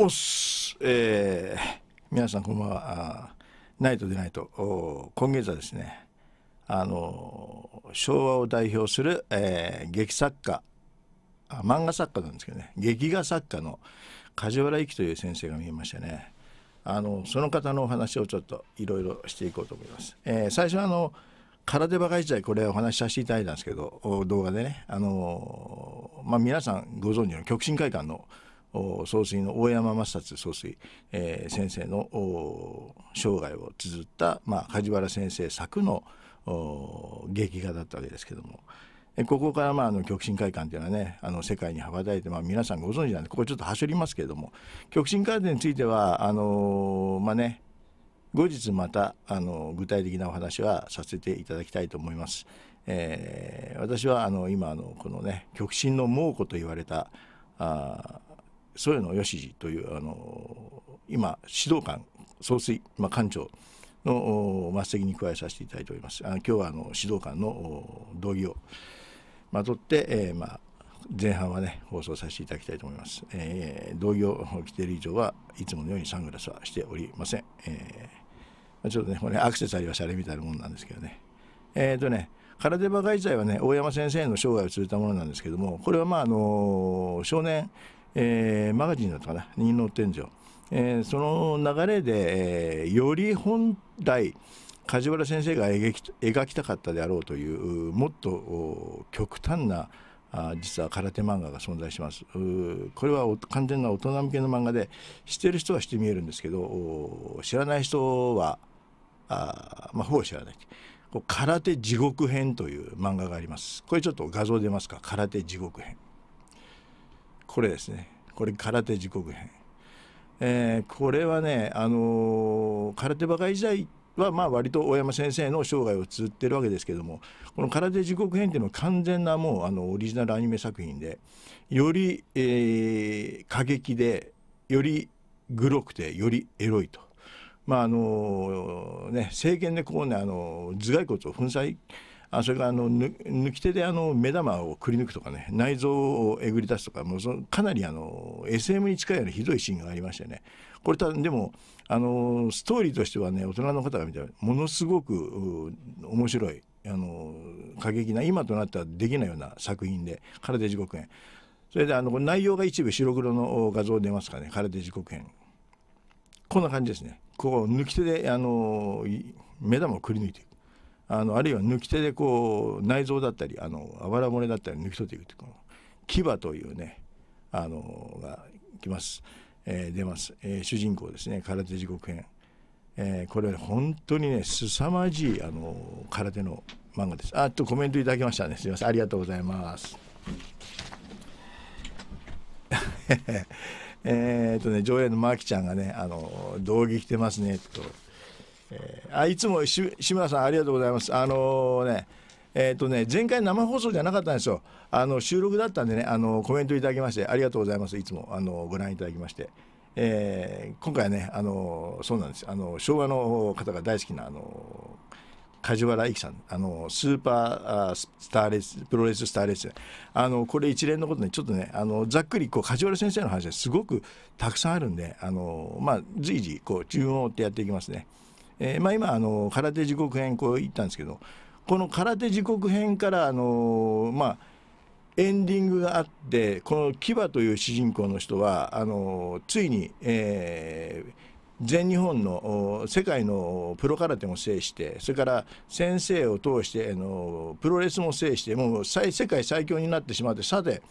おっす、えー、皆さんこんばんはナイトでないと今月はですねあの昭和を代表する、えー、劇作家漫画作家なんですけどね劇画作家の梶原幸という先生が見えましたねあのその方のお話をちょっといろいろしていこうと思います、えー、最初はあの空手バカ時代これお話しさせていただいたんですけど動画でねあのまあ皆さんご存知の極真会館の「総帥の大山正達総帥、えー、先生の生涯を綴った、まあ、梶原先生作の劇画だったわけですけども。ここからまああの極真会館というのはねあの世界に羽ばたいて、まあ、皆さんご存知なんでここちょっと走りますけれども極真会館についてはあのー、まあね後日またあの具体的なお話はさせていただきたいと思います。えー、私はあの今あのこのね極真の猛虎と言われたあ添野義次というあの今指導官総帥、まあ、官長の末席に加えさせていただいておりますあ今日はあの指導官の道義をまとって、えーまあ、前半はね放送させていただきたいと思います、えー、道着を着ている以上はいつものようにサングラスはしておりません、えーまあ、ちょっとねこれアクセサリーはシャレみたいなもんなんですけどねえっ、ー、とね空手馬外罪はね大山先生の生涯を通じたものなんですけどもこれはまああの少年えー、マガジンだったかな「人狼天井」えー、その流れで、えー、より本来梶原先生が描きたかったであろうというもっと極端なあ実は空手漫画が存在しますこれは完全な大人向けの漫画で知ってる人は知って見えるんですけど知らない人はあ、まあ、ほぼ知らない空手地獄編という漫画がありますこれちょっと画像出ますか空手地獄編これですねこれ空手時刻編、えー、これはね、あのー、空手バカ時代はまあ割と大山先生の生涯を綴ってるわけですけどもこの「空手時刻編」っていうのは完全なもうあのオリジナルアニメ作品でより、えー、過激でよりグロくてよりエロいと。まああのね、政権でこうねあの頭蓋骨を粉砕あそれからあの抜き手であの目玉をくり抜くとかね内臓をえぐり出すとかもうそのかなりあの SM に近いようなひどいシーンがありましてねこれたでもあのストーリーとしてはね大人の方が見たらものすごく面白いあの過激な今となってはできないような作品で「空手地獄編」それであの内容が一部白黒の画像出ますかね「空手地獄編」こんな感じですねこう抜き手であの目玉をくり抜いていく。あのあるいは抜き手でこう内臓だったりあのあばら漏れだったり抜き取っていくというこの牙というねあのがきます、えー、出ます、えー、主人公ですね空手地獄編、えー、これ本当にね凄まじいあの空手の漫画ですあっとコメントいただきましたねすみませんありがとうございます えっとね上映のマキちゃんがねあの道着着てますねと。えー、あいつも志村さんありがとうございます。あのー、ねえーとね、前回生放送じゃなかったんですよあの収録だったんでねあのコメントいただきましてありがとうございますいつもあのご覧いただきまして、えー、今回ねあのそうなんですあの昭和の方が大好きなあの梶原一さんあのスーパースターレスプロレススターレスあのこれ一連のことねちょっとねあのざっくりこう梶原先生の話すごくたくさんあるんであの、まあ、随時こう注文を追ってやっていきますね。えー、まあ、今あの空手時刻編こう言ったんですけどこの空手時刻編からあのまあエンディングがあってこのキバという主人公の人はあのついに、えー、全日本の世界のプロ空手も制してそれから先生を通してあのプロレスも制してもう世界最強になってしまってさて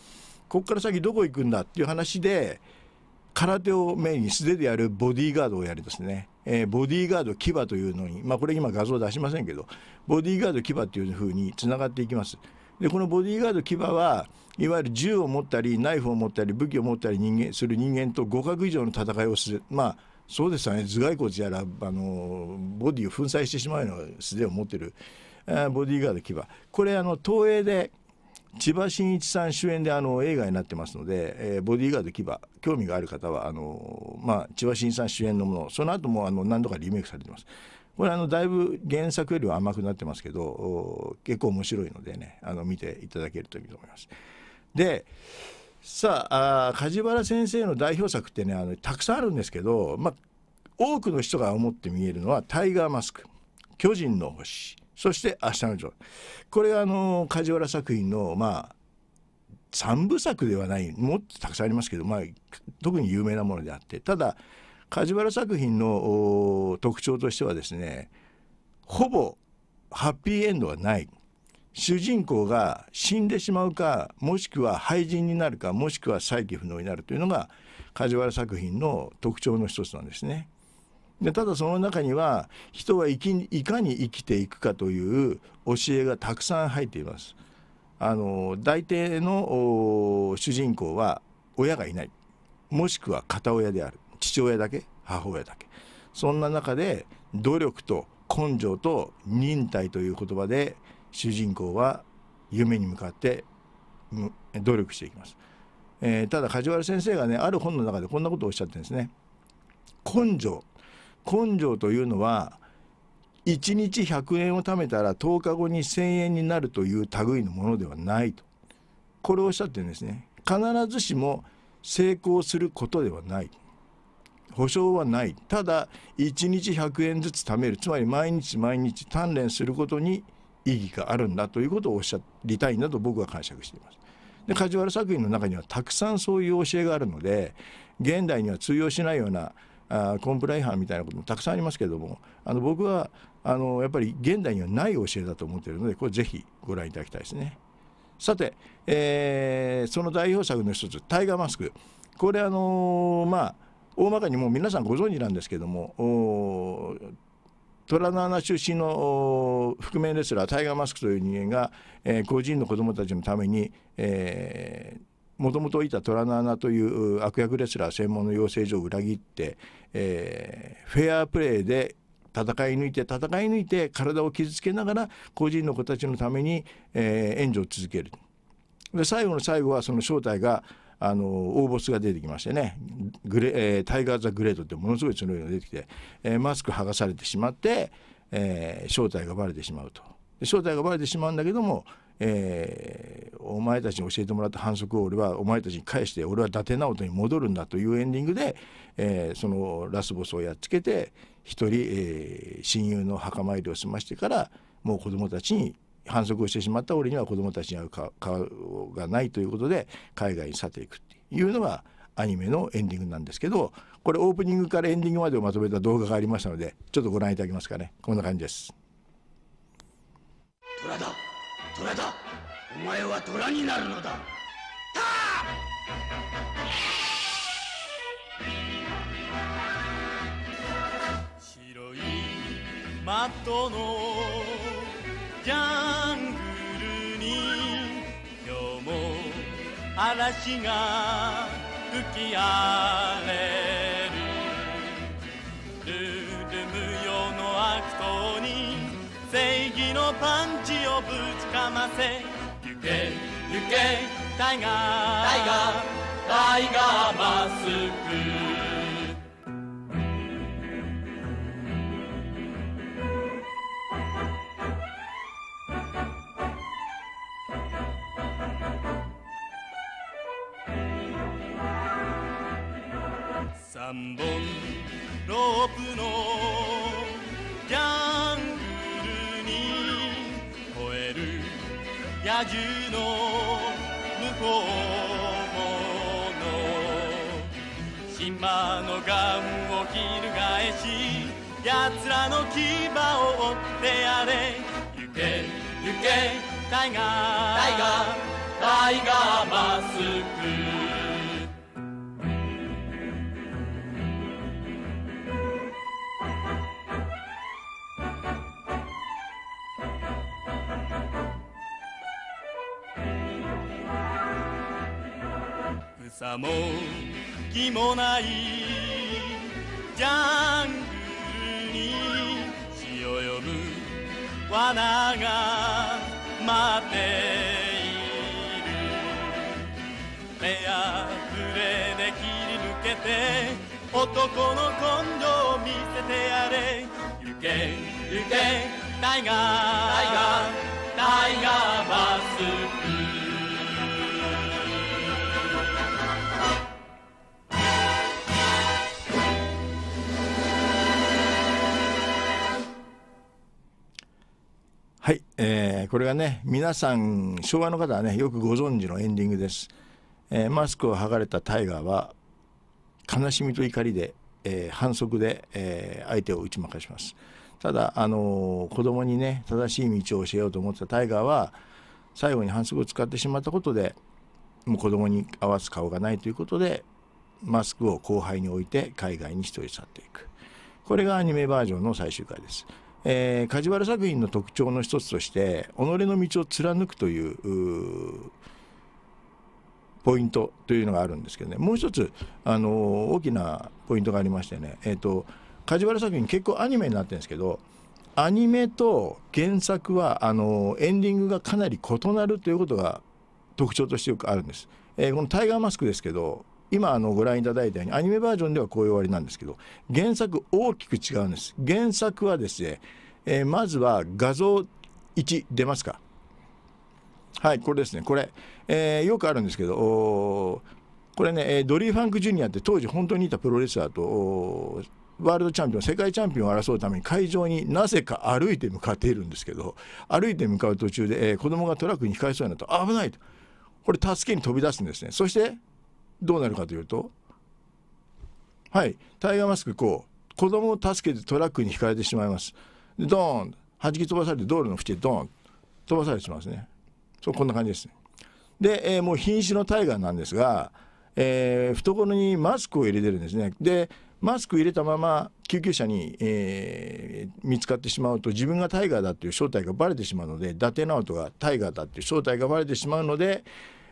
ここから先どこ行くんだっていう話で空手をメインに素手でやるボディーガードをやりますねえー、ボディーガード牙というのに、まあ、これ今画像出しませんけどボディーガード牙というふうにつながっていきます。でこのボディーガード牙はいわゆる銃を持ったりナイフを持ったり武器を持ったり人間する人間と互角以上の戦いをするまあそうですよね頭蓋骨やらあのボディを粉砕してしまうような素手を持ってるボディーガード牙これあの東映で千葉真一さん主演であの映画になってますので、えー、ボディーガード牙興味がある方はあの、まあ、千葉真一さん主演のものその後もあの何度かリメイクされてますこれあのだいぶ原作よりは甘くなってますけど結構面白いのでねあの見ていただけるといいと思います。でさあ梶原先生の代表作ってねあのたくさんあるんですけど、まあ、多くの人が思って見えるのは「タイガーマスク」「巨人の星」そして「明日のジョー」これあの梶原作品のまあ3部作ではないもっとたくさんありますけど、まあ、特に有名なものであってただ梶原作品の特徴としてはですねほぼハッピーエンドはない主人公が死んでしまうかもしくは廃人になるかもしくは再起不能になるというのが梶原作品の特徴の一つなんですね。でただその中には人はいかに生きていくかという教えがたくさん入っています。あの大抵の主人公は親がいないもしくは片親である父親だけ母親だけそんな中で努力と根性と忍耐という言葉で主人公は夢に向かって努力していきます、えー、ただ梶原先生がねある本の中でこんなことをおっしゃってるんですね根性根性というのは1日100円を貯めたら10日後に1,000円になるという類のものではないとこれをおっしゃってるんですね必ずしも成功することではない保証はないただ1日100円ずつ貯めるつまり毎日毎日鍛錬することに意義があるんだということをおっしゃりたいんだと僕は解釈しています。で梶原作品の中にはたくさんそういう教えがあるので現代には通用しないようなあコンプライハ反みたいなこともたくさんありますけれどもあの僕はあのやっぱり現代にはない教えだと思っているのでこれぜひご覧いただきたいですね。さて、えー、その代表作の一つタイガーマスクこれあのー、まあ大まかにもう皆さんご存知なんですけども虎の穴出身の覆面レスラータイガー・マスクという人間が、えー、孤の子どもたちのために、えー、もともといた虎の穴という悪役レスラー専門の養成所を裏切って、えー、フェアプレーで戦い抜いて戦い抜いて体を傷つけながら個人の子たちのために、えー、援助を続けるで最後の最後はその正体があの大ボスが出てきましてねグレ、えー、タイガー・ザ・グレートってものすごい強いのが出てきて、えー、マスク剥がされてしまって、えー、正体がバレてしまうと正体がバレてしまうんだけどもえー、お前たちに教えてもらった反則を俺はお前たちに返して俺は伊達直人に戻るんだというエンディングで、えー、そのラスボスをやっつけて一人、えー、親友の墓参りを済ましてからもう子供たちに反則をしてしまった俺には子供たちに会う顔がないということで海外に去っていくっていうのがアニメのエンディングなんですけどこれオープニングからエンディングまでをまとめた動画がありましたのでちょっとご覧いただけますかねこんな感じです。虎だお前は虎になるのだ白いマットのジャングルに今日も嵐が吹き荒れるルルム「ゆのパンチをぶちかませ行け行けタイガータイガータイガーマスクやの向こうの島のガンを翻し奴らの牙を追ってやれ行け行けタイガータイガータイガーマスクさも気もないジャングルに潮を呼ぶ罠が待っている手やふれで切り抜けて男の根性を見せてやれ行け行けタイガータイガータイガーバスはい、えー、これがね皆さん昭和の方はねよくご存知のエンディングです、えー、マスクを剥がれたタイガーは悲しみと怒りで、えー、反則で、えー、相手を打ち負かしますただ、あのー、子供にね正しい道を教えようと思ったタイガーは最後に反則を使ってしまったことでもう子供に合わす顔がないということでマスクを後輩に置いて海外に一人去っていくこれがアニメバージョンの最終回ですえー、梶原作品の特徴の一つとして己の道を貫くというポイントというのがあるんですけどねもう一つ、あのー、大きなポイントがありましてね、えーと、梶原作品結構アニメになってるんですけどアニメと原作はあのー、エンディングがかなり異なるということが特徴としてよくあるんです。えー、このタイガーマスクですけど今あのご覧いただいたようにアニメバージョンではこういう終わりなんですけど原作大きく違うんです原作はですね、えー、まずは画像1出ますかはいこれですねこれ、えー、よくあるんですけどこれねドリー・ファンク・ジュニアって当時本当にいたプロレスラーとワールドチャンピオン世界チャンピオンを争うために会場になぜか歩いて向かっているんですけど歩いて向かう途中で、えー、子供がトラックにひかれそうになると危ないとこれ助けに飛び出すんですねそしてどうなるかというとはいタイガーマスクこう子供を助けてトラックにひかれてしまいますでドーン弾き飛ばされて道路の縁でドーン飛ばされてしまいますねそうこんな感じですねで、えー、もう瀕死のタイガーなんですが、えー、懐にマスクを入れてるんですねでマスク入れたまま救急車に、えー、見つかってしまうと自分がタイガーだっていう正体がバレてしまうので伊達直人がタイガーだっていう正体がバレてしまうので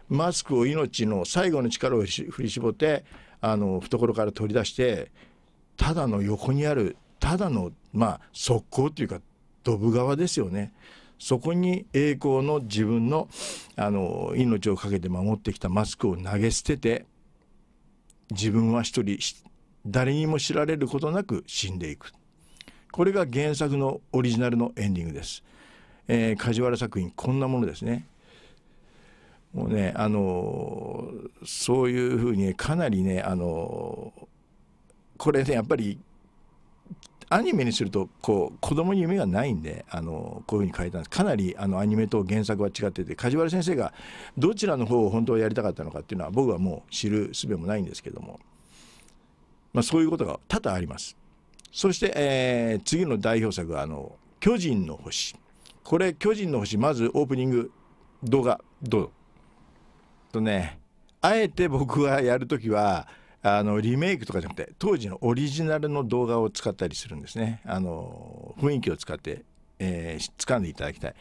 マスクを命の最後の力を振り絞ってあの懐から取り出してただの横にあるただのまあ側溝というかドブ川ですよね。そこに栄光の自分のあの命を懸けて守ってきたマスクを投げ捨てて自分は一人誰にも知られることなく死んでいくこれが原作のオリジナルのエンディングです、えー、梶原作品こんなものですねもうねあのそういうふうにかなりねあのこれねやっぱりアニメにするとこう子供に夢がないんであのこういうふうに書いたんですかなりあのアニメと原作は違ってて梶原先生がどちらの方を本当はやりたかったのかっていうのは僕はもう知る術もないんですけども、まあ、そういうことが多々あります。そして、えー、次の代表作はあの「巨人の星」これ「巨人の星」まずオープニング動画どうぞ。とねあえて僕はやる時はあのリメイクとかじゃなくて当時のオリジナルの動画を使ったりするんですねあの雰囲気を使って、えー、掴んでいただきたい、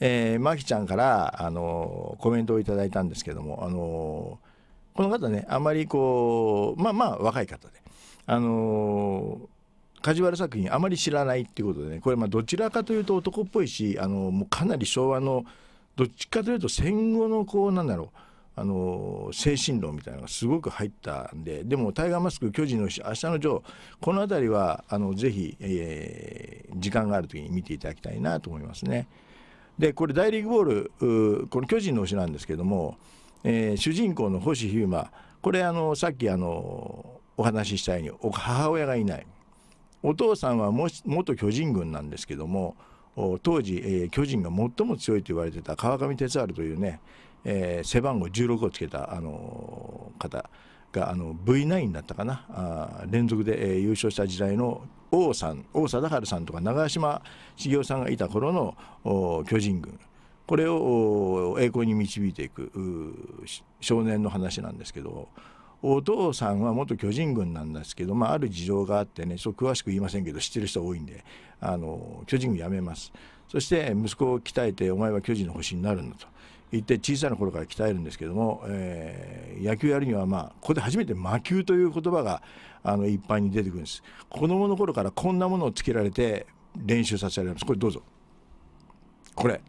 えー、まきちゃんからあのコメントをいただいたんですけどもあのこの方ねあまりこうまあまあ若い方であのカジュアル作品あまり知らないっていうことでねこれまあどちらかというと男っぽいしあのもうかなり昭和のどっちかというと戦後のこうなんだろうあの精神論みたいなのがすごく入ったんででもタイガーマスク巨人の明日のジョーこの辺りはあのぜひ、えー、時間がある時に見ていただきたいなと思いますね。でこれ大リーグボールこの巨人の推しなんですけども、えー、主人公の星飛雄馬これあのさっきあのお話ししたように母親がいないお父さんは元巨人軍なんですけども当時、えー、巨人が最も強いと言われてた川上哲治というねえー、背番号16をつけた、あの方があの V9 だったかなあ連続で、えー、優勝した時代の王さん王貞治さんとか長嶋茂雄さんがいた頃の巨人軍これを栄光に導いていく少年の話なんですけどお父さんは元巨人軍なんですけど、まあ、ある事情があってねそう詳しく言いませんけど知ってる人多いんであの巨人軍辞めますそして息子を鍛えてお前は巨人の星になるんだと行って小さな頃から鍛えるんですけども、えー、野球やるにはまあここで初めて魔球という言葉があの一般に出てくるんです子どもの頃からこんなものをつけられて練習させられますこれどうぞこれ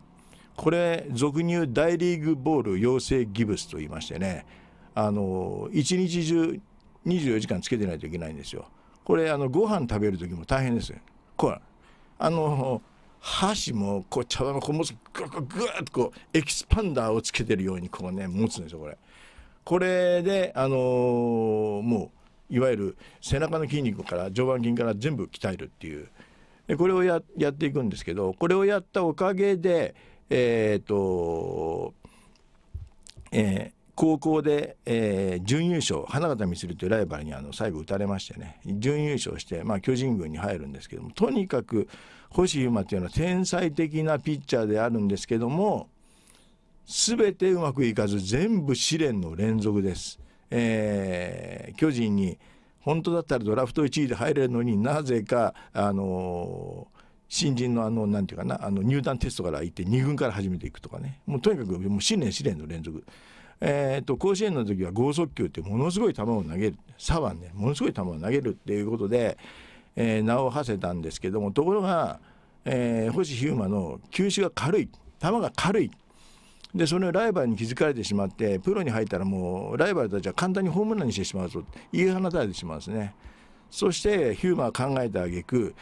これ俗に言う大リーグボール養成ギブスと言いましてねあの一日中24時間つけてないといけないんですよこれあのご飯食べる時も大変ですこれあの箸もこう茶碗をこう持つグッグッグッとこうエキスパンダーをつけてるようにこうね持つんですよこれ。これであのー、もういわゆる背中の筋肉から上腕筋から全部鍛えるっていうでこれをややっていくんですけどこれをやったおかげでえっ、とえー高校で、えー、準優勝花形満というライバルにあの最後打たれましてね準優勝して、まあ、巨人軍に入るんですけどもとにかく星悠馬っていうのは天才的なピッチャーであるんですけども全てうまくいかず全部試練の連続です。えー、巨人に本当だったらドラフト1位で入れるのになぜか、あのー新人のあのなんていうかなあの入団テストから行って2軍から始めていくとかねもうとにかくもう試練試練の連続えー、と甲子園の時は剛速球ってものすごい球を投げる左腕ねものすごい球を投げるっていうことで、えー、名を馳せたんですけどもところが、えー、星飛雄馬の球種が軽い球が軽いでそれをライバルに気づかれてしまってプロに入ったらもうライバルたちは簡単にホームランにしてしまうぞ言い放たれてしまうんですね。そしてヒューマー考えた挙句、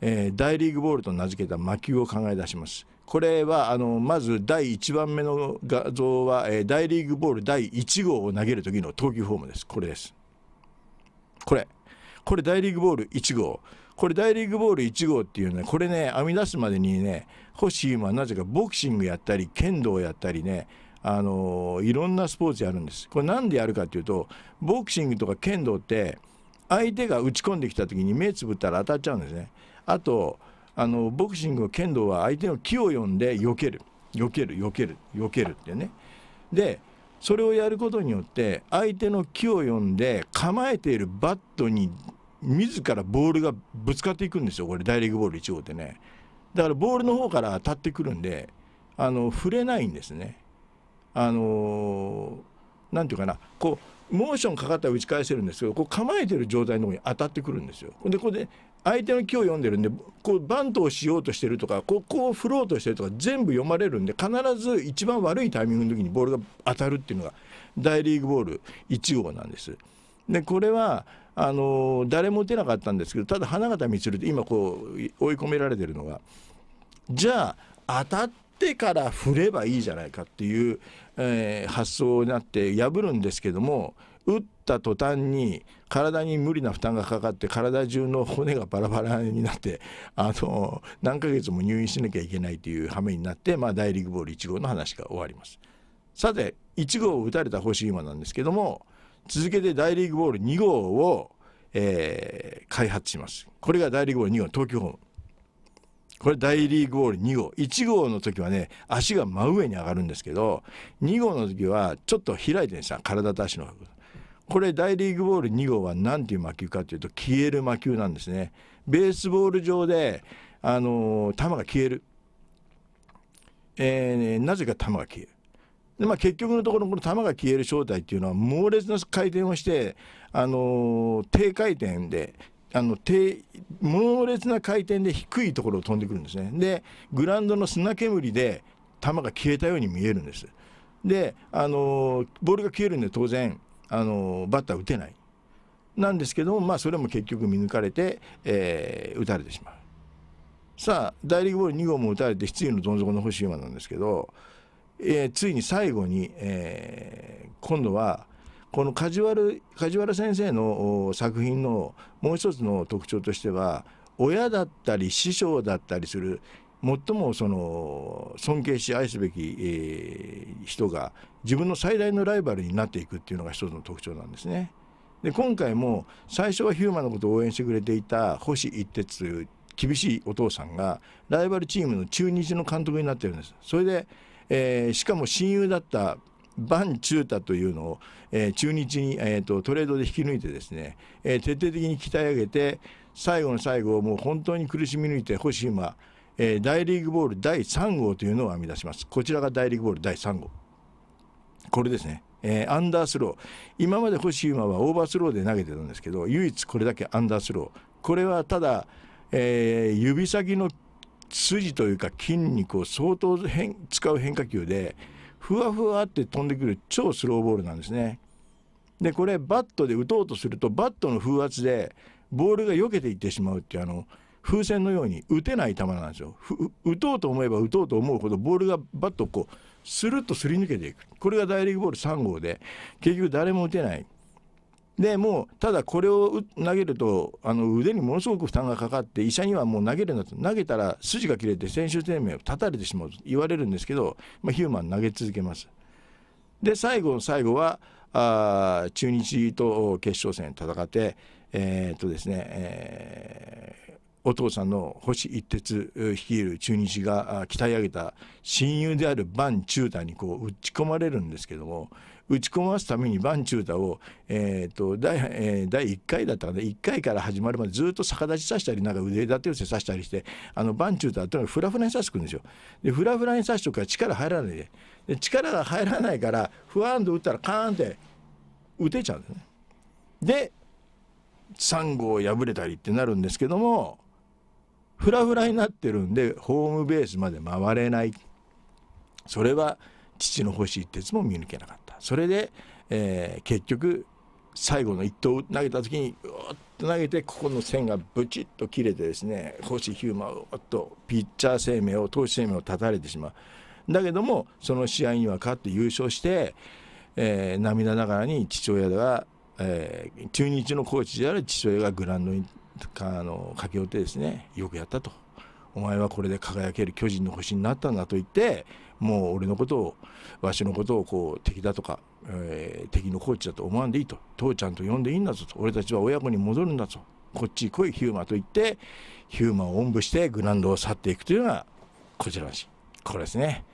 えー、大リーグボールと名付けた魔球を考え出します。これはあのまず第1番目の画像は、えー、大リーグボール第1号を投げる時の投球フォームですこれですこれこれ大リーグボール1号これ大リーグボール1号っていうねこれね編み出すまでにね星優はなぜかボクシングやったり剣道やったりねあのいろんなスポーツやるんですこれ何でやるかっていうとボクシングとか剣道って相手が打ち込んできた時に目つぶったら当たっちゃうんですねあとあのボクシング剣道は相手の気を読んで避ける避ける避ける避けるってねでそれをやることによって相手の気を読んで構えているバットに自らボールがぶつかっていくんですよこれイレクトボール1号ってねだからボールの方から当たってくるんであの触れないんですねあの何、ー、て言うかなこうモーションかかったら打ち返せるんですけどこう構えてる状態の方に当たってくるんですよでこれで相手の気を読んでるんでこうバントをしようとしてるとかここを振ろうとしてるとか全部読まれるんで必ず一番悪いタイミングの時にボールが当たるっていうのが大リーグボール1号なんです。でこれはあの誰も打てなかったんですけどただ花形満って今こう追い込められてるのがじゃあ当たってから振ればいいじゃないかっていう、えー、発想になって破るんですけども。打った途端に体に無理な負担がかかって体中の骨がバラバラになってあの何ヶ月も入院しなきゃいけないという羽目になって、まあ、大リーグボール1号の話が終わります。さて1号を打たれた星今なんですけども続けて大リーグボール2号を、えー、開発します。これが大リーグボール2号東京ホーム。これ大リーグボール2号1号の時はね足が真上に上がるんですけど2号の時はちょっと開いてるんですよ体と足のこれ大リーグボール2号は何ていう魔球かというと消える魔球なんですね。ベースボール上で、あのー、球が消える、えー、なぜか球が消える。でまあ、結局のところこの球が消える正体っていうのは猛烈な回転をして、あのー、低回転であの低猛烈な回転で低いところを飛んでくるんですね。でグラウンドの砂煙で球が消えたように見えるんです。で、あのボールが消えるんで当然あのバッター打てないなんですけども、まあ、それも結局見抜かれて、えー、打たれてしまう。さあ大リーグボール2号も打たれて失意のどん底の星馬なんですけど、えー、ついに最後に、えー、今度はこの梶原梶原先生の作品のもう一つの特徴としては親だったり師匠だったりする最もその尊敬し愛すべき、えー、人が自分の最大のライバルになっていくっていうのが一つの特徴なんですね。で今回も最初はヒューマンのことを応援してくれていた星一徹という厳しいお父さんがライバルチームの中日の監督になってるんです。それで、えー、しかも親友だったバン・チュータというのを、えー、中日に、えーと、トレードで引き抜いてですね、えー、徹底的に鍛え上げて最後の最後もう本当に苦しみ抜いて星今えー、大リーグボール第3号というのを編み出しますこちらが大リーグボール第3号これですね、えー、アンダースロー今まで星馬はオーバースローで投げてたんですけど唯一これだけアンダースローこれはただ、えー、指先の筋というか筋肉を相当変使う変化球でふわふわって飛んでくる超スローボールなんですね。でこれバットで打とうとするとバットの風圧でボールが避けていってしまうっていうあの風船のように打てない球なんですよ打とうと思えば打とうと思うほどボールがバッとこうスルッとすり抜けていくこれが大リーグボール3号で結局誰も打てないでもうただこれを投げるとあの腕にものすごく負担がかかって医者にはもう投げるなと投げたら筋が切れて選手生命を断たれてしまうと言われるんですけど、まあ、ヒューマン投げ続けます。で最後の最後はあ中日と決勝戦戦ってえー、っとですね、えーお父さんの星一徹率いる中日が鍛え上げた親友であるバン・チュータにこう打ち込まれるんですけども打ち込ますためにバン・チュータを、えーと第えー、第1回だったかな1回から始まるまでずっと逆立ちさせたりなんか腕立て伏せさせたりしてあのバン・チュータはとにフラフラにさしてくんですよ。でフラフラにさしておくから力入らないでで力が入らないからふわんと打ったらカーンって打てちゃうんですね。で3号破れたりってなるんですけどもフラフラになってるんでホームベースまで回れないそれは父の星い徹も見抜けなかったそれで、えー、結局最後の1投投げた時にうーっと投げてここの線がブチッと切れてですね星ヒューマーっとピッチャー生命を投手生命を断たれてしまうだけどもその試合には勝って優勝して、えー、涙ながらに父親が、えー、中日のコーチである父親がグラウンドにあの駆け寄ってですねよくやったとお前はこれで輝ける巨人の星になったんだと言ってもう俺のことをわしのことをこう敵だとか、えー、敵のコーチだと思わんでいいと父ちゃんと呼んでいいんだぞと俺たちは親子に戻るんだぞこっち来いヒューマと言ってヒューマをおんぶしてグラウンドを去っていくというのがこちらのシーンこれですね。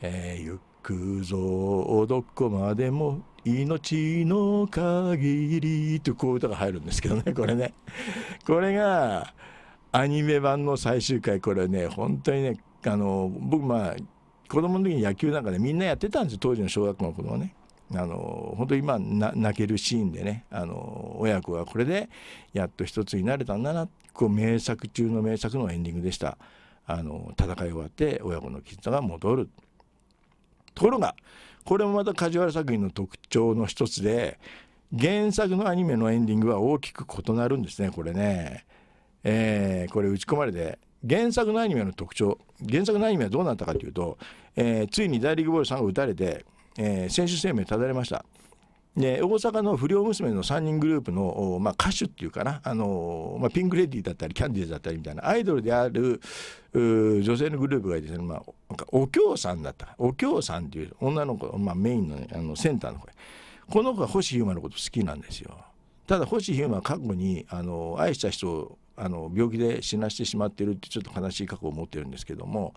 えー、行くぞどこまでも命の限りとこういう歌が入るんですけどね これねこれがアニメ版の最終回これね本当にねあの僕まあ子供の時に野球なんかねみんなやってたんですよ当時の小学校の子供ね。あの本当に今泣けるシーンでねあの親子がこれでやっと一つになれたんだなこう名作中の名作のエンディングでしたあの戦い終わって親子の絆が戻るところがこれもまた梶原作品の特徴の一つで原作のアニメのエンディングは大きく異なるんですねこれね、えー、これ打ち込まれて原作のアニメの特徴原作のアニメはどうなったかというと、えー、ついにダイリーグボールさんが打たれて、えー、選手生命ただれましたで大阪の不良娘の3人グループの、まあ、歌手っていうかな、あのまあ、ピンク・レディーだったりキャンディーズだったりみたいなアイドルである女性のグループがいて、ね、まあ、お京さんだったお京さんっていう女の子、まあ、メインの,、ね、あのセンターの子この子は星優馬のこと好きなんですよ。ただ星優馬は過去にあの愛した人をあの病気で死なしてしまってるってちょっと悲しい過去を持ってるんですけども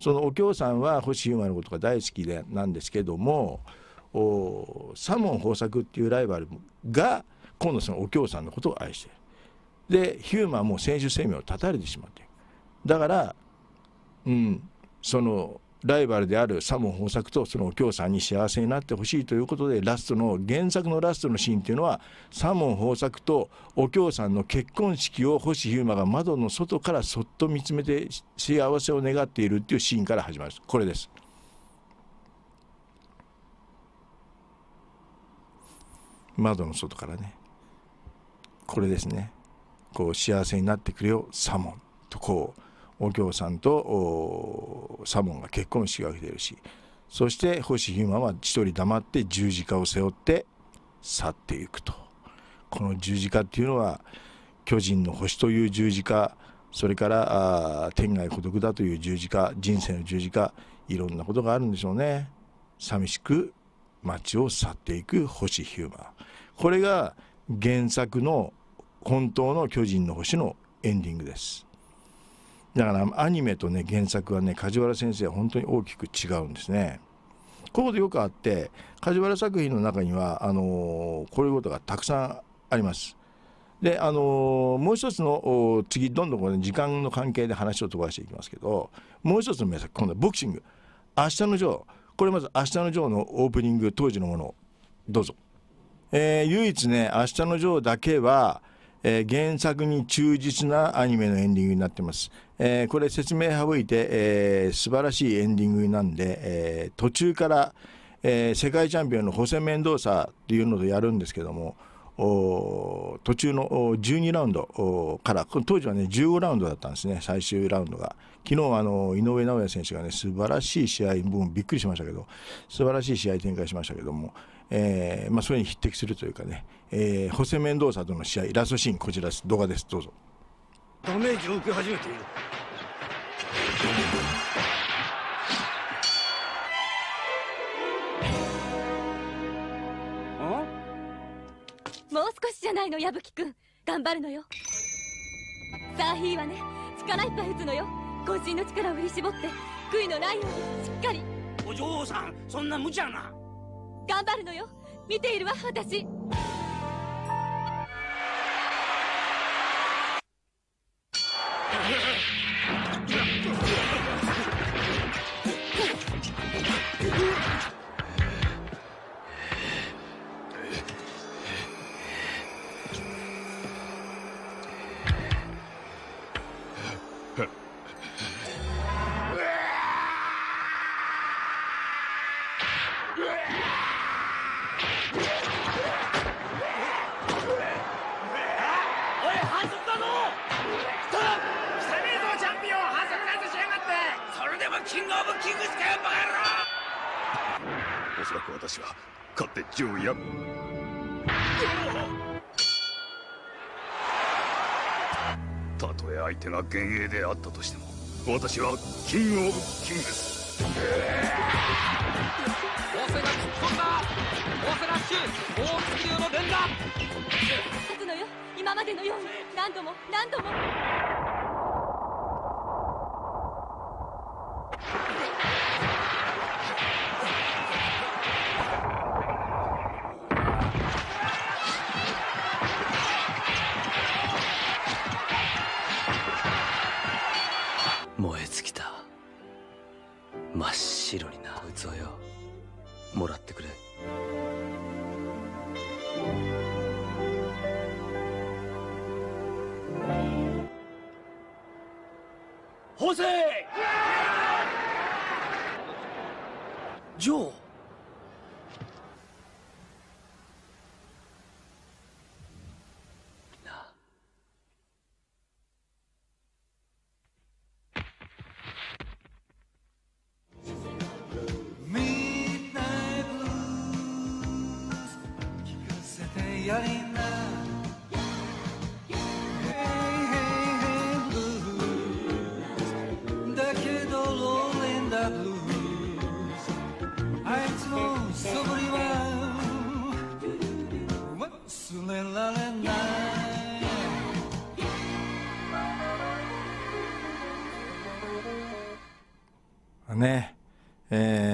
そのお京さんは星優馬のことが大好きでなんですけども。左門豊作っていうライバルが今度そのお京さんのことを愛しているでヒューマンも選手生命を断たれてしまっているだからうんそのライバルである左門豊作とそのお京さんに幸せになってほしいということでラストの原作のラストのシーンっていうのは左門豊作とお京さんの結婚式を星飛馬が窓の外からそっと見つめて幸せを願っているっていうシーンから始まるこれです窓の外からねこれですねこう幸せになってくれよ左門とこうお経さんと左門が結婚式が受けてるしそして星マンは一人黙って十字架を背負って去っていくとこの十字架っていうのは巨人の星という十字架それから天涯孤独だという十字架人生の十字架いろんなことがあるんでしょうね寂しく街を去っていく星ヒューマンこれが原作の本当の巨人の星のエンディングですだからアニメとね原作はね梶原先生は本当に大きく違うんですねこういうことよくあって梶原作品の中にはあのー、こういうことがたくさんありますであのー、もう一つの次どんどんこれ時間の関係で話を飛ばしていきますけどもう一つの名作今度はボクシング「明日のジョー」これまず「明日のジョー」のオープニング当時のものどうぞ。えー、唯一ね「明日のジョー」だけは、えー、原作に忠実なアニメのエンディングになってます、えー、これ説明省いて、えー、素晴らしいエンディングなんで、え途中から、え世界チャンピオンの補正面倒さとっていうのをやるんですけども途中の12ラウンドから当時はね15ラウンドだったんですね最終ラウンドが昨日あの井上尚弥選手がね素晴らしい試合もびっくりしましたけど素晴らしい試合展開しましたけども、えーまあ、それに匹敵するというかね、えー、ホセ・メンドーサとの試合ラストシーンこちらです動画ですどうぞダメージを受け始めているもう少しじゃないの矢吹君頑張るのよさあヒーはね力いっぱい打つのよ渾身の力を振り絞って悔いのないようにしっかりお嬢さんそんな無茶な頑張るのよ見ているわ私が幻影であったとしても私はキングオブキングス大瀬が突っ込んだ大瀬ラッシュ大月流の連打僕のよ今までのように何度も何度も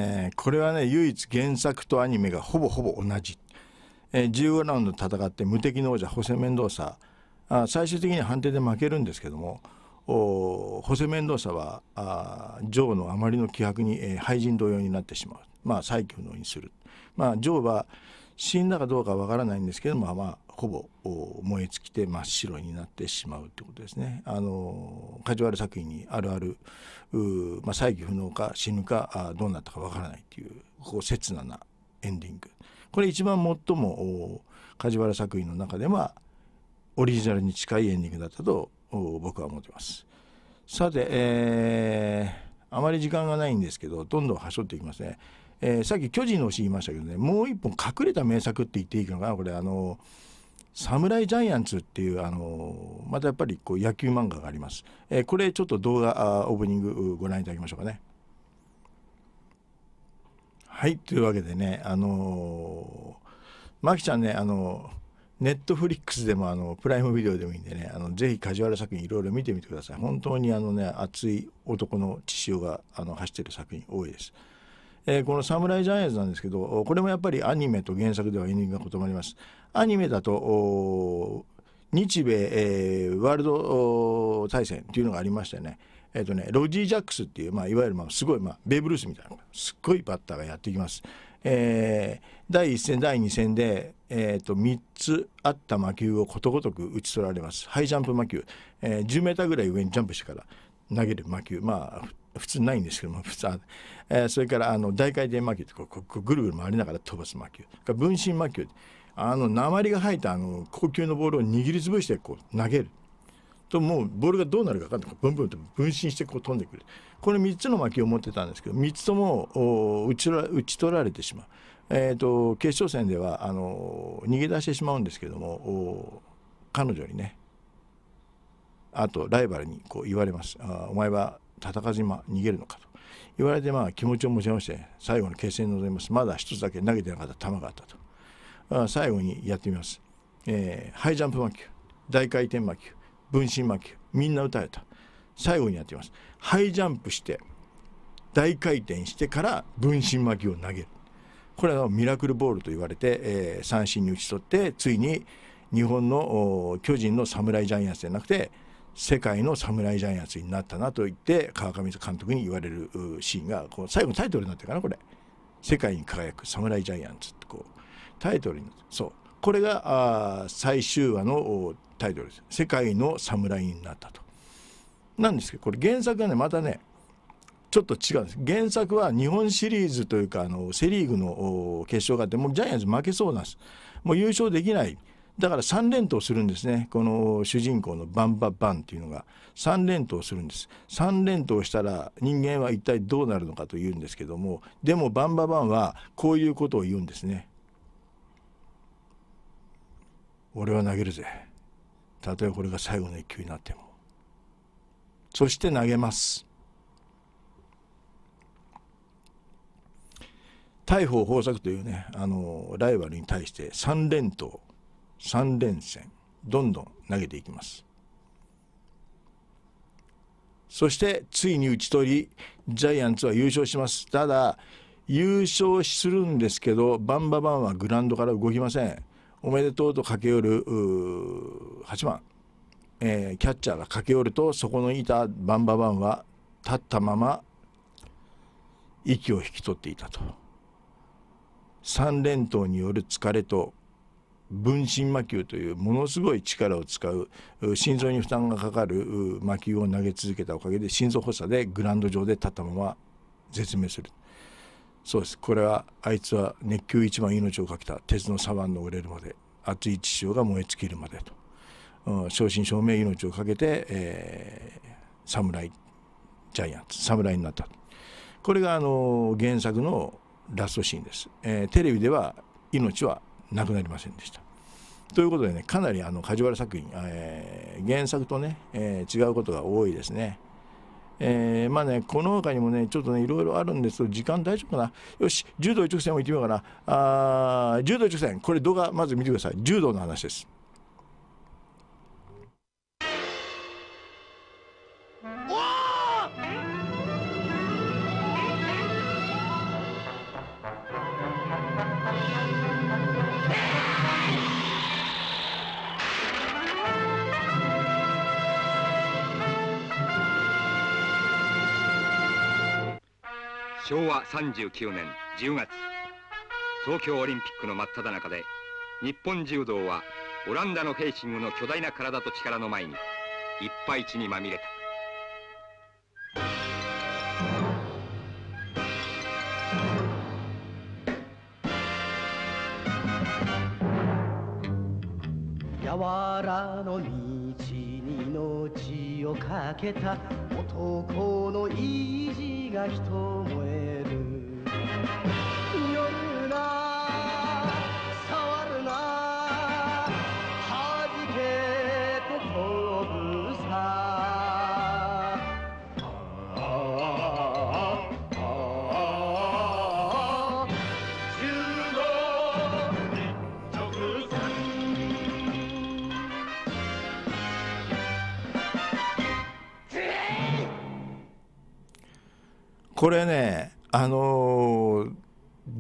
えー、これはね唯一原作とアニメがほぼほぼ同じ、えー、15ラウンド戦って無敵の王者ホセ・メンドーサあ最終的に判定で負けるんですけどもホセ・メンドーサはあジョーのあまりの気迫に、えー、廃人同様になってしまう、まあ、最強のにする、まあ、ジョーは死んだかどうかわからないんですけども、まあ、ほぼ燃え尽きて真っ白になってしまうということですね。あのカジュアル作品にあるある、まあ、再起不能か死ぬかどうなったかわからないというこう切ななエンディングこれ一番最もカジュアル作品の中ではオリジナルに近いエンディングだったと僕は思ってます。さて、えー、あまり時間がないんですけどどんどんはしょっていきますね。えー、さっき巨人の推し言いましたけどねもう一本隠れた名作って言っていいのかなこれあの侍ジャイアンツっていうあのまたやっぱりこう野球漫画があります、えー、これちょっと動画オープニングご覧いただきましょうかねはいというわけでねあのー、まきちゃんねあのネットフリックスでもあのプライムビデオでもいいんでねあのぜひ梶原作品いろいろ見てみてください本当にあのね熱い男の血潮があの走ってる作品多いですえー、この「侍ジャイアンツ」なんですけどこれもやっぱりアニメと原作ではイニングが異なります。アニメだと日米、えー、ワールド対戦というのがありましてねえーとね、ロジー・ジャックスっていう、まあ、いわゆるまあすごい、まあ、ベーブ・ルースみたいなすっごいバッターがやってきます。えー、第1戦第2戦で、えーと3つあった魔球をことごとく打ち取られますハイジャンプ魔球、えー、10 m ぐらい上にジャンプしてから投げる魔球まあ普通ないんですけども普通、えー、それからあの大回転魔球ってこうぐるぐる回りながら飛ばす魔球分身魔球あの鉛が入ったあの高級のボールを握りつぶしてこう投げるともうボールがどうなるか分かんないブンブンと分身してこう飛んでくるこの3つの魔球を持ってたんですけど3つとも打ち打ち取られてしまう、えーと、決勝戦ではあの逃げ出してしまうんですけども彼女にねあとライバルにこう言われますあお前は戦わ逃げるのかと言われてまあ気持ちを持ち直して最後の決戦に臨みますまだ一つだけ投げてなかった球があったと最後にやってみます、えー、ハイジャンプ魔球大回転魔球分身魔球みんな打たれた最後にやってみますハイジャンプして大回転してから分身魔球を投げるこれはミラクルボールと言われて、えー、三振に打ち取ってついに日本の巨人の侍ジャイアンツじゃなくて世界の侍ジャイアンツになったなと言って川上監督に言われるシーンがこう最後のタイトルになってるかなこれ「世界に輝く侍ジャイアンツ」ってこうタイトルになってそうこれがあ最終話のタイトルです「世界の侍になった」と。なんですけどこれ原作はねまたねちょっと違うんです原作は日本シリーズというかあのセ・リーグの決勝があってもうジャイアンツ負けそうなんですもう優勝できないだから三連投するんですねこの主人公のバンババンっていうのが三連投するんです三連投したら人間は一体どうなるのかというんですけどもでもバンババンはこういうことを言うんですね俺は投げるぜたとえこれが最後の一球になってもそして投げます大砲豊作というねあのライバルに対して3連投3連戦どんどん投げていきますそしてついに打ち取りジャイアンツは優勝しますただ優勝するんですけどバンババンはグラウンドから動きませんおめでとうと駆け寄る8番、えー、キャッチャーが駆け寄るとそこのいたバンババンは立ったまま息を引き取っていたと3連投による疲れと分身魔球というものすごい力を使う心臓に負担がかかる魔球を投げ続けたおかげで心臓発作でグラウンド上で立ったまま絶命するそうですこれはあいつは熱球一番命を懸けた鉄のサバンの折れるまで熱い血潮が燃え尽きるまでと、うん、正真正銘命を懸けて、えー、侍ジャイアンツ侍になったこれがあの原作のラストシーンです、えー、テレビでは命はなくなりませんでした。ということでねかなりあの梶原作品、えー、原作とね、えー、違うことが多いですね。えー、まあねこの他にもねちょっとねいろいろあるんですけど時間大丈夫かなよし柔道一直線もいってみようかなあ柔道一直線これ動画まず見てください柔道の話です。昭和39年10月東京オリンピックの真っ只中で日本柔道はオランダのフェイシングの巨大な体と力の前に一敗地にまみれたやわらの道に命をかけた男の意地が人燃えるこれねあのー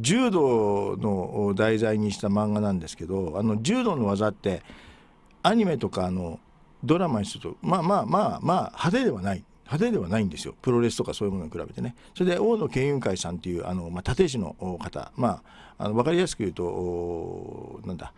柔道の題材にした漫画なんですけどあの柔道の技ってアニメとかのドラマにするとまあまあまあまあ派手ではない派手ではないんですよプロレスとかそういうものに比べてねそれで大野健勇会さんっていうあの、まあ、立石の方まああの分かりやすく言うとなんだ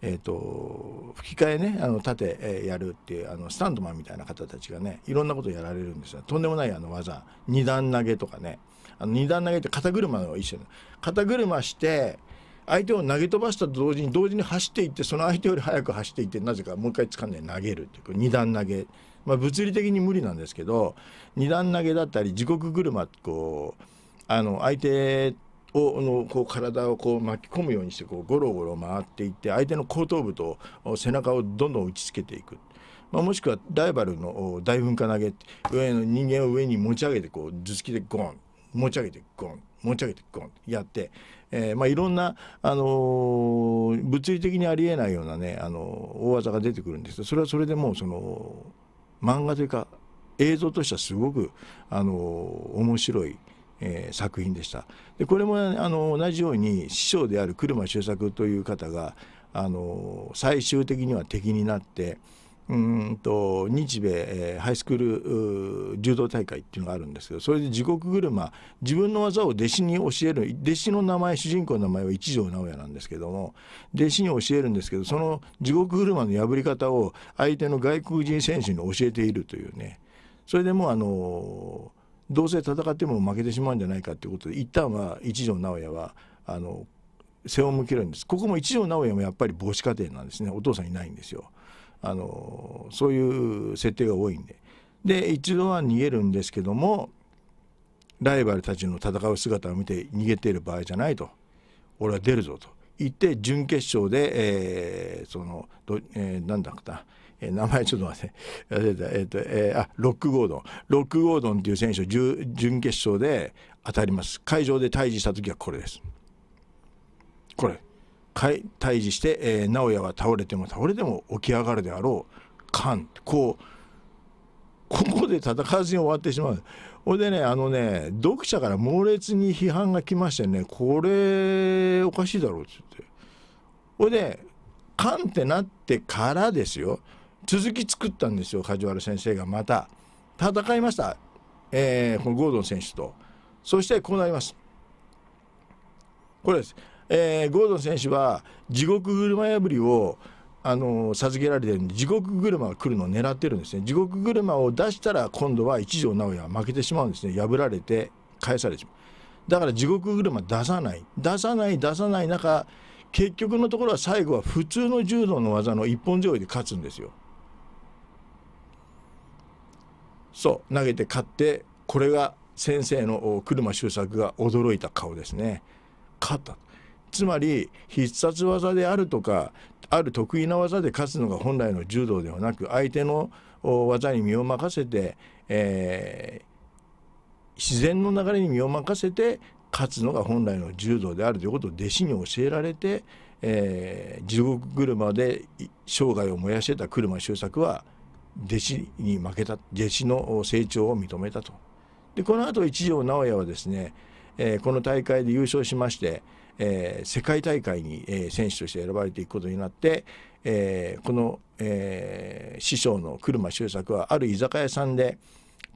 えーと、吹き替えねあの縦、えー、やるっていうあのスタントマンみたいな方たちがねいろんなことやられるんですよとんでもないあの技二段投げとかねあの二段投げって肩車の一種肩車して相手を投げ飛ばしたと同時に同時に走っていってその相手より速く走っていってなぜかもう一回掴んで投げるっていう二段投げ、まあ、物理的に無理なんですけど二段投げだったり時刻車こうあの相手こうのこう体をこう巻き込むようにしてこうゴロゴロ回っていって相手の後頭部と背中をどんどん打ちつけていく。まあ、もしくはライバルの大噴火投げ上の人間を上に持ち上げてこう頭突きでゴン持ち上げてゴン持ち上げてゴンやって、えーまあ、いろんな、あのー、物理的にありえないようなね、あのー、大技が出てくるんですけどそれはそれでもうその漫画というか映像としてはすごく、あのー、面白いえー、作品でしたでこれも、ね、あの同じように師匠である車周作という方があの最終的には敵になってうんと日米、えー、ハイスクール柔道大会っていうのがあるんですけどそれで地獄車自分の技を弟子に教える弟子の名前主人公の名前は一条直哉なんですけども弟子に教えるんですけどその地獄車の破り方を相手の外国人選手に教えているというねそれでもうあのどうせ戦っても負けてしまうんじゃないかということで一旦は一条直哉はあの背を向けるんですここも一条直哉もやっぱり母子家庭なんですねお父さんいないんですよあのそういう設定が多いんでで一度は逃げるんですけどもライバルたちの戦う姿を見て逃げている場合じゃないと俺は出るぞと言って準決勝で、えー、そのど、えー、なんだっなえー、名前ちょっと待ってえっ、ー、と、えー、あロック・ゴードンロック・ゴードンっていう選手を準決勝で当たります会場で退治した時はこれですこれ退治して、えー、直哉は倒れても倒れても起き上がるであろうカてこうここで戦わずに終わってしまうほいでねあのね読者から猛烈に批判が来ましてねこれおかしいだろうっつってほいでカンってなってからですよ続き作ったんですよ梶原先生がまた戦いました、えー、このゴードン選手とそしてこうなりますこれです、えー、ゴードン選手は地獄車破りをあの授けられてるんで地獄車が来るのを狙ってるんですね地獄車を出したら今度は一条直哉は負けてしまうんですね破られて返されてしまうだから地獄車出さない出さない出さない中結局のところは最後は普通の柔道の技の一本背負いで勝つんですよ。そう投げて勝ってこれが先生の車周作が驚いた顔ですね勝ったつまり必殺技であるとかある得意な技で勝つのが本来の柔道ではなく相手の技に身を任せて、えー、自然の流れに身を任せて勝つのが本来の柔道であるということを弟子に教えられて、えー、地獄車で生涯を燃やしてた車周作は弟子に負けた弟子の成長を認めたとでこの後一条直哉はですね、えー、この大会で優勝しまして、えー、世界大会に、えー、選手として選ばれていくことになって、えー、この、えー、師匠の車周作はある居酒屋さんで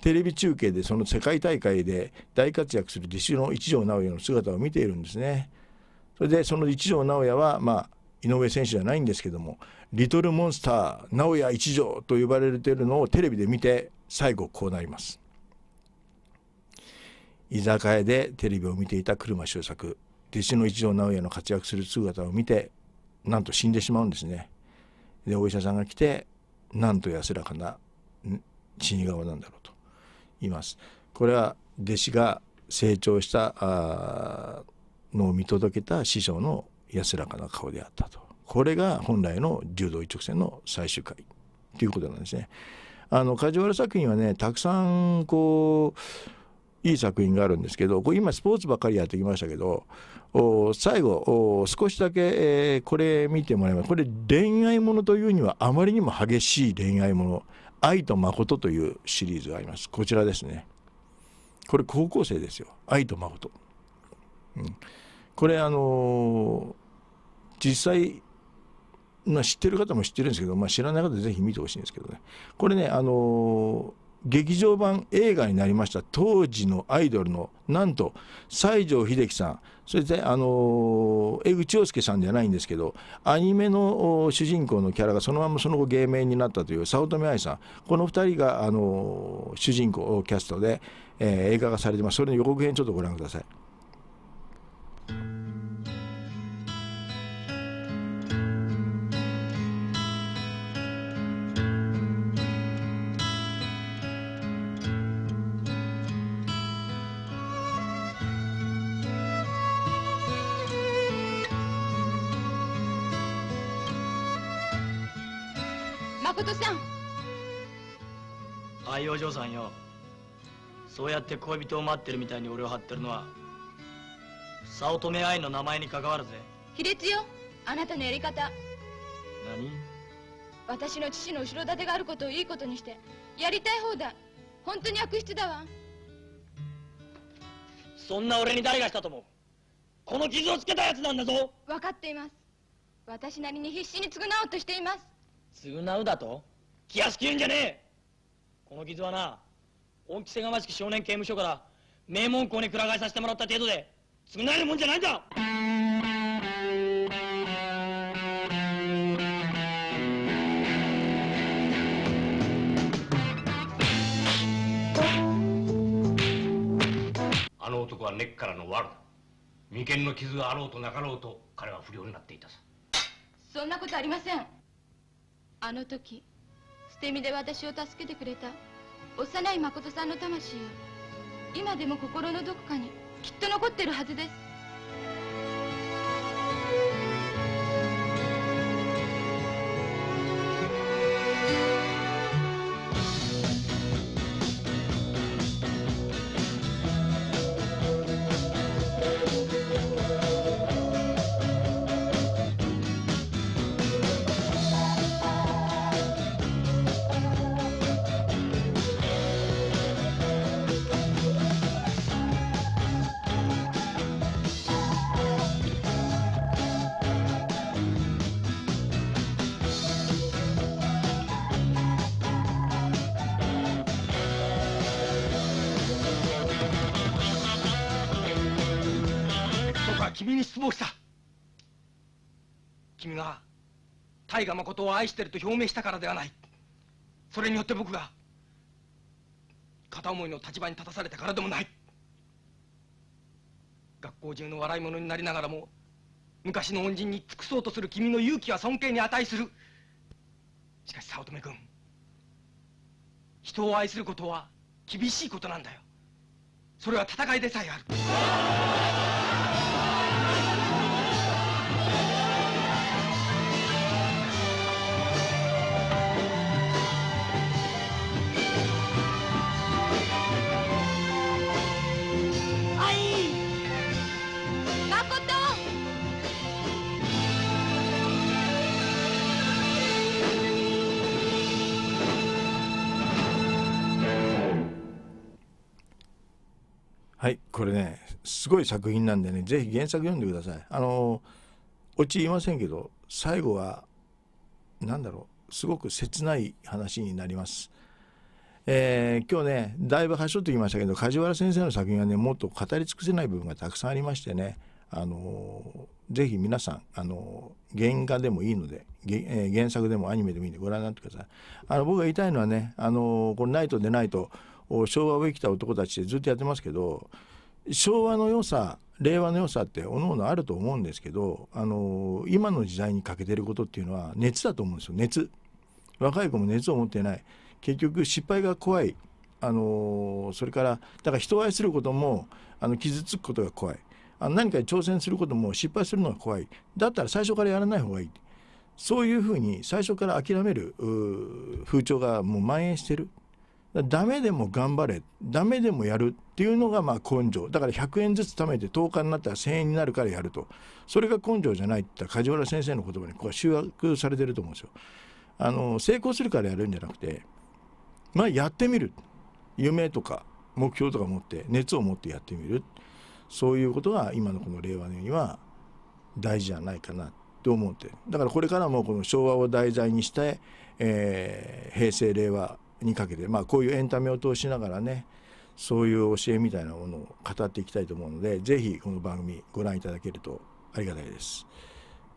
テレビ中継でその世界大会で大活躍する弟子の一条直哉の姿を見ているんですね。それでその一条直哉はまあ井上選手じゃないんですけどもリトルモンスター直哉一条と呼ばれているのをテレビで見て最後こうなります居酒屋でテレビを見ていた車周作弟子の一条直哉の活躍する姿を見てなんと死んでしまうんですねでお医者さんが来てなんと安らかな死に顔なんだろうと言いますこれは弟子が成長したあのを見届けた師匠の安らかな顔であったとこれが本来の柔道一直線の最終回ということなんですね。あの梶原作品はねたくさんこういい作品があるんですけどこれ今スポーツばっかりやってきましたけど最後少しだけ、えー、これ見てもらいますこれ恋愛ものというにはあまりにも激しい恋愛もの「愛と誠」というシリーズがありますこちらですねこれ高校生ですよ愛と誠、うん、これあの実際な知ってる方も知ってるんですけど、まあ、知らない方ぜひ見てほしいんですけどねこれねあのー、劇場版映画になりました当時のアイドルのなんと西城秀樹さんそれであのー、江口洋介さんじゃないんですけどアニメの主人公のキャラがそのままその後芸名になったという早乙女愛さんこの2人が、あのー、主人公キャストで、えー、映画化されてますそれの予告編ちょっとご覧ください。お嬢さんよそうやって恋人を待ってるみたいに俺を張ってるのは早乙女愛の名前に関わるぜ卑劣よあなたのやり方何私の父の後ろ盾があることをいいことにしてやりたい方だ本当に悪質だわそんな俺に誰がしたと思うこの傷をつけたやつなんだぞ分かっています私なりに必死に償おうとしています償うだと気安く言うんじゃねえこの傷はな恩着せがましき少年刑務所から名門校にくら替えさせてもらった程度で償えるもんじゃないんだあの男は根っからの悪だ眉間の傷があろうとなかろうと彼は不良になっていたさそんなことありませんあの時捨身で私を助けてくれた幼い誠さんの魂は今でも心のどこかにきっと残ってるはずです君に失望した君が大河誠を愛してると表明したからではないそれによって僕が片思いの立場に立たされたからでもない学校中の笑い者になりながらも昔の恩人に尽くそうとする君の勇気は尊敬に値するしかし早乙女君人を愛することは厳しいことなんだよそれは戦いでさえあるはいこれねすごい作品なんでね是非原作読んでくださいあのオチ言いませんけど最後は何だろうすごく切ない話になります、えー、今日ねだいぶ端折ってきましたけど梶原先生の作品はねもっと語り尽くせない部分がたくさんありましてねあのぜひ皆さん、あの原画でもいいので、えー、原作でもアニメでもいいんでご覧になってください。あの僕が言いたいのはね、あのこのナイトでないと昭和を生きた男たちでずっとやってますけど昭和の良さ令和の良さっておのおのあると思うんですけど、あの今の時代に欠けてることっていうのは熱だと思うんですよ熱若い子も熱を持ってない結局失敗が怖い、あのそれからだから人を愛することもあの傷つくことが怖いあの何かに挑戦することも失敗するのが怖いだったら最初からやらない方がいいそういうふうに最初から諦める風潮がもう蔓延してるダメでも頑張れダメでもやるっていうのがまあ根性だから100円ずつ貯めて10日になったら1,000円になるからやるとそれが根性じゃないって言った梶原先生の言葉にここは集約されてると思うんですよ。あの成功するからやるんじゃなくてまあやってみる夢とか目標とか持って熱を持ってやってみるそういうことが今のこの令和には大事じゃないかなと思ってだからこれからもこの昭和を題材にして、えー、平成令和にかけて、まあ、こういうエンタメを通しながらねそういう教えみたいなものを語っていきたいと思うので是非この番組ご覧いただけるとありがたいです。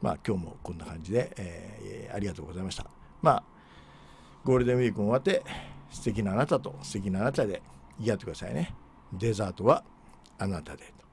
まあ、今日もこんな感じで、えー、ありがとうございました。まあ、ゴールデンウィークも終わって素敵なあなたと素敵なあなたでやってくださいね。デザートはあなたで。